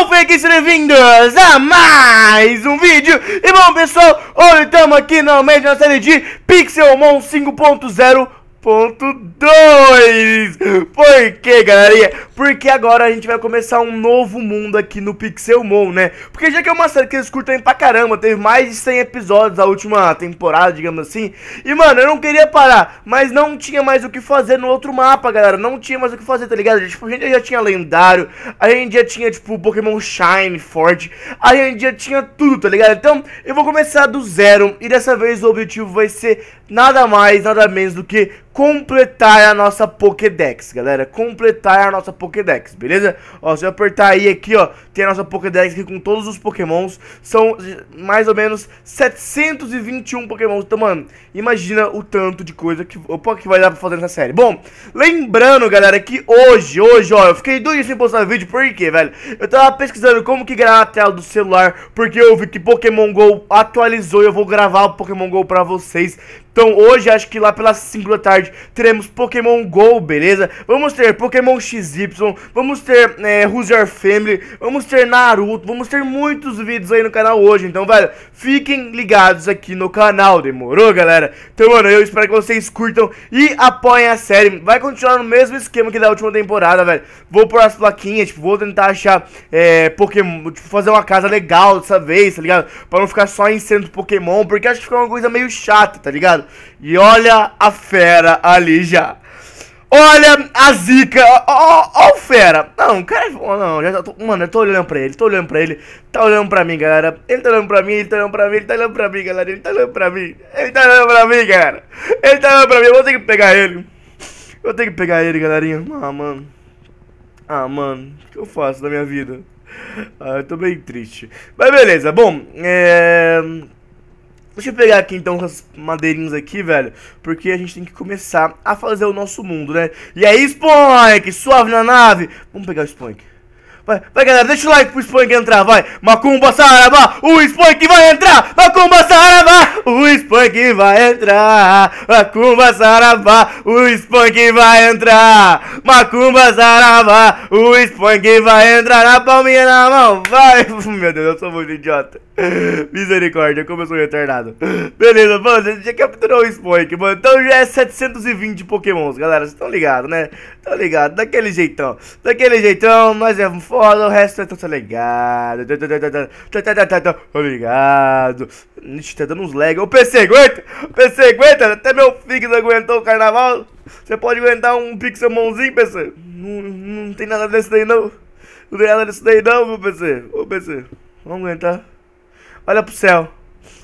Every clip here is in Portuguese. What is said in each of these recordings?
Sou Fakes, bem-vindos a mais um vídeo E bom pessoal, hoje estamos aqui novamente na série de Pixelmon 5.0 Ponto 2! Por que, galerinha? Porque agora a gente vai começar um novo mundo aqui no Pixelmon, né? Porque já que é uma série que eles curtem pra caramba, teve mais de 100 episódios a última temporada, digamos assim. E, mano, eu não queria parar, mas não tinha mais o que fazer no outro mapa, galera. Não tinha mais o que fazer, tá ligado? Tipo, a gente já tinha lendário, a gente já tinha, tipo, Pokémon Shine, Forte, a gente já tinha tudo, tá ligado? Então, eu vou começar do zero e dessa vez o objetivo vai ser nada mais, nada menos do que completar a nossa Pokédex, galera. Completar a nossa Pokédex, beleza? Ó, se eu apertar aí aqui, ó, tem a nossa Pokédex aqui com todos os Pokémons. São mais ou menos 721 Pokémons. Então, mano, imagina o tanto de coisa que, opa, que vai dar pra fazer nessa série. Bom, lembrando, galera, que hoje, hoje, ó, eu fiquei dois dias sem postar vídeo. Por quê, velho? Eu tava pesquisando como que gravar a tela do celular, porque eu vi que Pokémon GO atualizou e eu vou gravar o Pokémon GO pra vocês então hoje, acho que lá pelas 5 da tarde, teremos Pokémon GO, beleza? Vamos ter Pokémon XY, vamos ter é, Who's Your Family, vamos ter Naruto, vamos ter muitos vídeos aí no canal hoje. Então, velho, fiquem ligados aqui no canal, demorou, galera? Então, mano, eu espero que vocês curtam e apoiem a série. Vai continuar no mesmo esquema que da última temporada, velho. Vou pôr as plaquinhas, tipo, vou tentar achar é, Pokémon, tipo, fazer uma casa legal dessa vez, tá ligado? Pra não ficar só em Pokémon, porque acho que fica uma coisa meio chata, tá ligado? ligado? E olha a fera ali já. Olha a zica, ó, ó, o fera. Não, o cara, é não, já tô, mano, eu tô olhando pra ele, tô olhando pra ele, tá olhando pra mim, galera. Ele tá olhando pra mim, ele tá olhando pra mim, ele tá olhando pra mim, galera, ele tá olhando pra mim. Ele tá olhando pra mim, galera. Ele tá olhando pra mim, eu vou ter que pegar ele. Eu tenho que pegar ele, galerinha. Ah, mano. Ah, mano, o que eu faço da minha vida? Ah, eu tô bem triste. Mas beleza, bom, é... Deixa eu pegar aqui então essas madeirinhas aqui, velho. Porque a gente tem que começar a fazer o nosso mundo, né? E aí, é Spunk! Suave na nave! Vamos pegar o Spunk. Vai, vai galera, deixa o like pro Spunk entrar, vai. Macumba Sarabá, o Spunk vai entrar. Macumba Sarabá, o Spunk vai entrar. Macumba Sarabá, o Spunk vai entrar. Macumba Sarabá, o Spunk vai entrar na palminha na mão. Vai. Meu Deus, eu sou muito idiota. Misericórdia, como eu sou retardado. Beleza, mano, a já capturou o Spoink, mano. Então já é 720 pokémons, galera. Vocês estão ligados, né? Estão ligados, daquele jeitão. Daquele jeitão, mas é foda Olha o resto, tá ligado. Tá ligado. Ixi, tá dando uns lag. O PC aguenta? O PC aguenta? Até meu fixo aguentou o carnaval. Você pode aguentar um pixelmonzinho, PC? Não, não tem nada desse daí, não. Não tem nada desse daí, não, meu PC. Ô, PC. Vamos aguentar. Olha pro céu.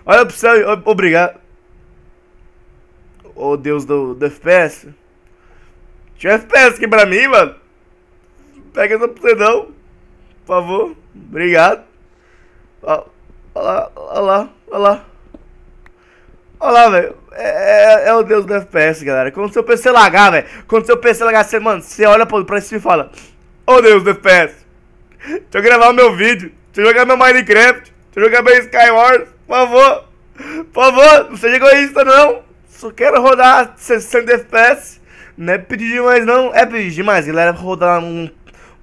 Olha pro céu. Obrigado. Ô, Deus do, do FPS. Tinha FPS aqui pra mim, mano. Pega essa pra você, não por favor. Obrigado. Olha lá, olha lá, olha lá. Olha lá, velho. É, é, é, o deus do FPS, galera. Quando seu PC lagar, velho. Quando seu PC lagar, você, mano, você olha pra, pra cima e fala: Ô oh, deus do FPS, deixa eu gravar o meu vídeo. Deixa eu jogar meu Minecraft. Deixa eu jogar meu Skywars. Por favor. Por favor, não seja egoísta, não. Só quero rodar 60 FPS. Não é pedir demais, não. É pedir demais, galera. Rodar um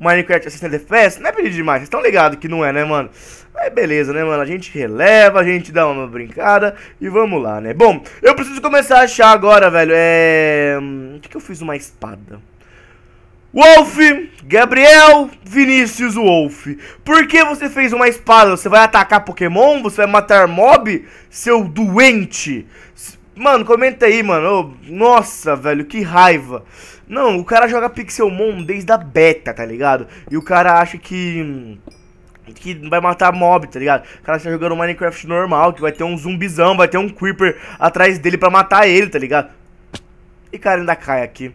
Minecraft Assistant Fest, não é pedido demais, vocês estão ligados que não é, né, mano? Mas beleza, né, mano? A gente releva, a gente dá uma brincada e vamos lá, né? Bom, eu preciso começar a achar agora, velho, é... Hum, o que, que eu fiz uma espada? Wolf, Gabriel, Vinícius Wolf, por que você fez uma espada? Você vai atacar Pokémon? Você vai matar mob? Seu doente! Mano, comenta aí, mano. Oh, nossa, velho, que raiva. Não, o cara joga Pixelmon desde a beta, tá ligado? E o cara acha que que vai matar mob, tá ligado? O cara tá jogando Minecraft normal, que vai ter um zumbizão, vai ter um creeper atrás dele pra matar ele, tá ligado? E cara ainda cai aqui.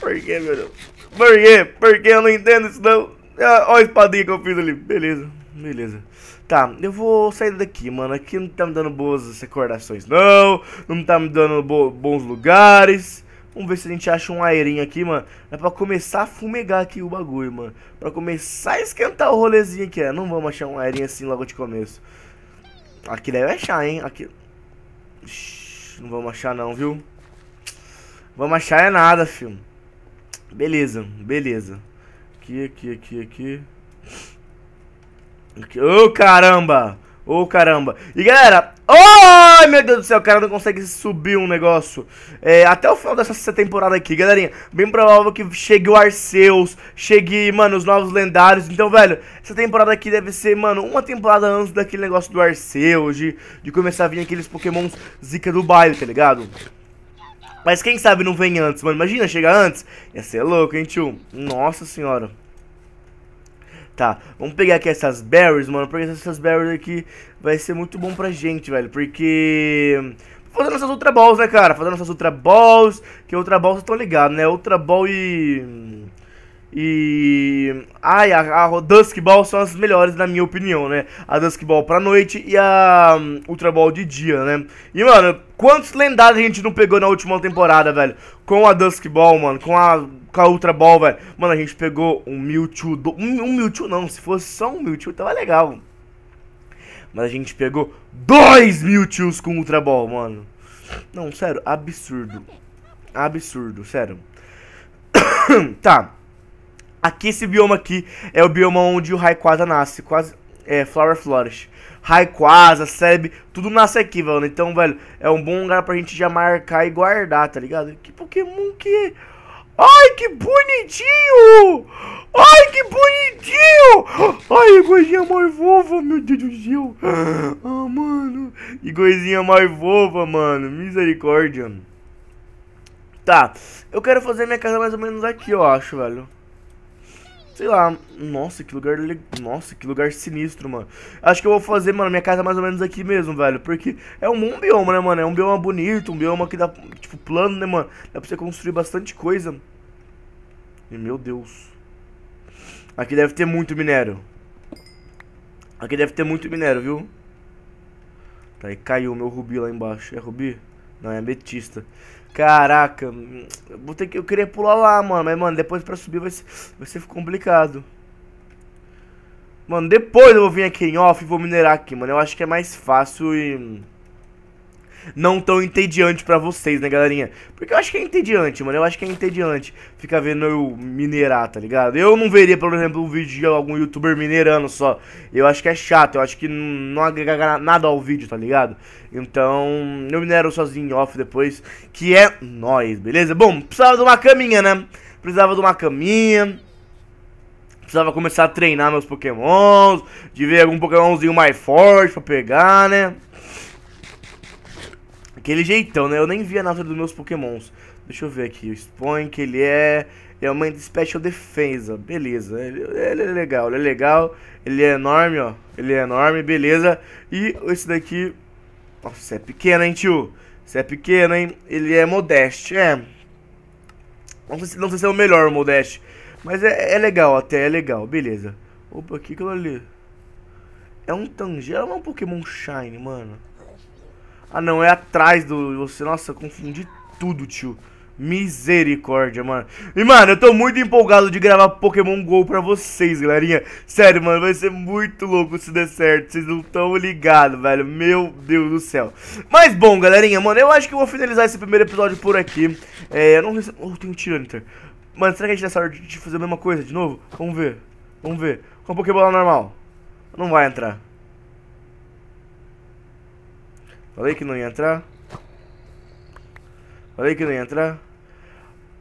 Por que, meu Deus? Por que? Por que eu não entendo isso não? Olha é, a espadinha que eu fiz ali. Beleza, beleza. Tá, eu vou sair daqui, mano. Aqui não tá me dando boas recordações, não. Não tá me dando bo bons lugares. Vamos ver se a gente acha um aerinho aqui, mano. É pra começar a fumegar aqui o bagulho, mano. Pra começar a esquentar o rolezinho aqui, é. Não vamos achar um aerinho assim logo de começo. Aqui deve achar, hein. Aqui... Shhh, não vamos achar não, viu? Vamos achar é nada, filho. Beleza, beleza. Aqui, aqui, aqui, aqui. Ô oh, caramba! Ô oh, caramba! E galera, ai oh, meu Deus do céu, o cara não consegue subir um negócio. É, até o final dessa temporada aqui, galerinha, bem provável que chegue o Arceus, chegue, mano, os novos lendários. Então, velho, essa temporada aqui deve ser, mano, uma temporada antes daquele negócio do Arceus, de, de começar a vir aqueles pokémons zica do baile, tá ligado? Mas quem sabe não vem antes, mano. Imagina, chegar antes. Ia ser louco, hein, tio? Nossa senhora. Tá, vamos pegar aqui essas berries, mano, porque essas berries aqui vai ser muito bom pra gente, velho, porque... Fazendo essas Ultra Balls, né, cara? Fazendo essas Ultra Balls, que Ultra Balls vocês estão ligados, né? Ultra Ball e... E. Ai, a, a Dusk Ball são as melhores, na minha opinião, né? A Dusk Ball pra noite e a hum, Ultra Ball de dia, né? E, mano, quantos lendários a gente não pegou na última temporada, velho? Com a Dusk Ball, mano, com a, com a Ultra Ball, velho. Mano, a gente pegou um Mewtwo. Do, um, Mewtwo não, se fosse só um Mewtwo tava legal. Mas a gente pegou dois Mewtwo's com Ultra Ball, mano. Não, sério, absurdo. Absurdo, sério. tá. Aqui, esse bioma aqui é o bioma onde o Rayquaza nasce, quase... É, Flower Flourish. Rayquaza, Seb, tudo nasce aqui, velho. Então, velho, é um bom lugar pra gente já marcar e guardar, tá ligado? Que Pokémon que... É? Ai, que bonitinho! Ai, que bonitinho! Ai, Igorzinha é mais vovó meu Deus do céu! Ah, mano! Igorzinha é mais vovó mano! Misericórdia! Tá, eu quero fazer minha casa mais ou menos aqui, eu acho, velho. Sei lá, nossa, que lugar Nossa, que lugar sinistro, mano. Acho que eu vou fazer, mano, minha casa mais ou menos aqui mesmo, velho. Porque é um bom bioma, né, mano? É um bioma bonito, um bioma que dá, tipo, plano, né, mano? Dá pra você construir bastante coisa. E, meu Deus. Aqui deve ter muito minério. Aqui deve ter muito minério, viu? Tá, e caiu o meu rubi lá embaixo. É rubi? Não, é ametista. Caraca, vou ter que, eu queria pular lá, mano. Mas, mano, depois pra subir vai ser, vai ser complicado. Mano, depois eu vou vir aqui em off e vou minerar aqui, mano. Eu acho que é mais fácil e não tão entediante para vocês, né, galerinha? Porque eu acho que é entediante, mano. Eu acho que é entediante ficar vendo eu minerar, tá ligado? Eu não veria, por exemplo, um vídeo de algum youtuber minerando só. Eu acho que é chato, eu acho que não agrega nada ao vídeo, tá ligado? Então, eu minero sozinho off depois, que é nóis, beleza? Bom, precisava de uma caminha, né? Precisava de uma caminha precisava começar a treinar meus pokémons, de ver algum pokémonzinho mais forte pra pegar, né? Aquele jeitão, né? Eu nem vi a natureza dos meus pokémons. Deixa eu ver aqui. O Spoink, ele é... É uma special defesa Beleza. Ele, ele, é legal, ele é legal. Ele é enorme, ó. Ele é enorme, beleza. E esse daqui... Nossa, você é pequeno, hein, tio? Você é pequeno, hein? Ele é modesto, é. Não sei, se, não sei se é o melhor modeste. modesto. Mas é, é legal até, é legal. Beleza. Opa, o que que eu ali? É um Tangela ou é um Pokémon Shine, mano? Ah, não, é atrás do... Você... Nossa, confundi tudo, tio. Misericórdia, mano. E, mano, eu tô muito empolgado de gravar Pokémon GO pra vocês, galerinha. Sério, mano, vai ser muito louco se der certo. Vocês não tão ligados, velho. Meu Deus do céu. Mas, bom, galerinha, mano, eu acho que eu vou finalizar esse primeiro episódio por aqui. É, eu não... Oh, tem um Tyranitar. Mano, será que a gente dá sorte de fazer a mesma coisa de novo? Vamos ver. Vamos ver. Com a Pokébola normal. Não vai entrar. Falei que não ia entrar. Falei que não ia entrar.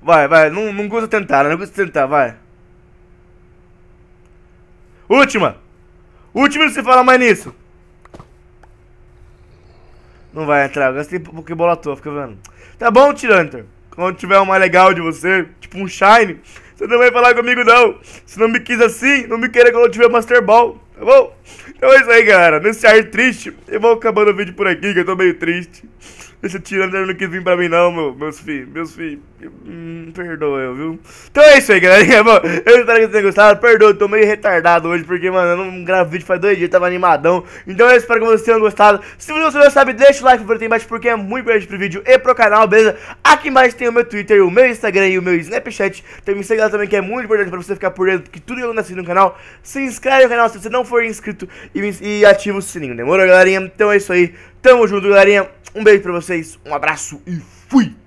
Vai, vai, não, não custa tentar, não custa tentar, vai. Última! Última não se fala mais nisso! Não vai entrar, eu gastei Pokébola à toa, fica vendo. Tá bom, Tiranter. Quando tiver uma legal de você, tipo um Shine, você não vai falar comigo não. Se não me quis assim, não me queira quando eu tiver Master Ball, tá bom? Então é isso aí, galera. Nesse ar triste, eu vou acabando o vídeo por aqui, que eu tô meio triste. Esse tirando, não quis vir pra mim não, meu, meus filhos, meus filhos. Hum, perdoa eu, viu? Então é isso aí, galerinha. Bom, eu espero que vocês tenham gostado. Perdoa, eu tô meio retardado hoje, porque, mano, eu não gravo vídeo faz dois dias, tava animadão. Então eu espero que vocês tenham gostado. Se você não sabe, deixa o like por aqui embaixo, porque é muito importante pro vídeo e pro canal, beleza? Aqui embaixo tem o meu Twitter, o meu Instagram e o meu Snapchat. Tem me seguir lá também, que é muito importante pra você ficar por dentro, que tudo que acontece no canal. Se inscreve no canal se você não for inscrito e, e ativa o sininho, demorou, galerinha? Então é isso aí. Tamo junto, galerinha. Um beijo pra vocês, um abraço e fui!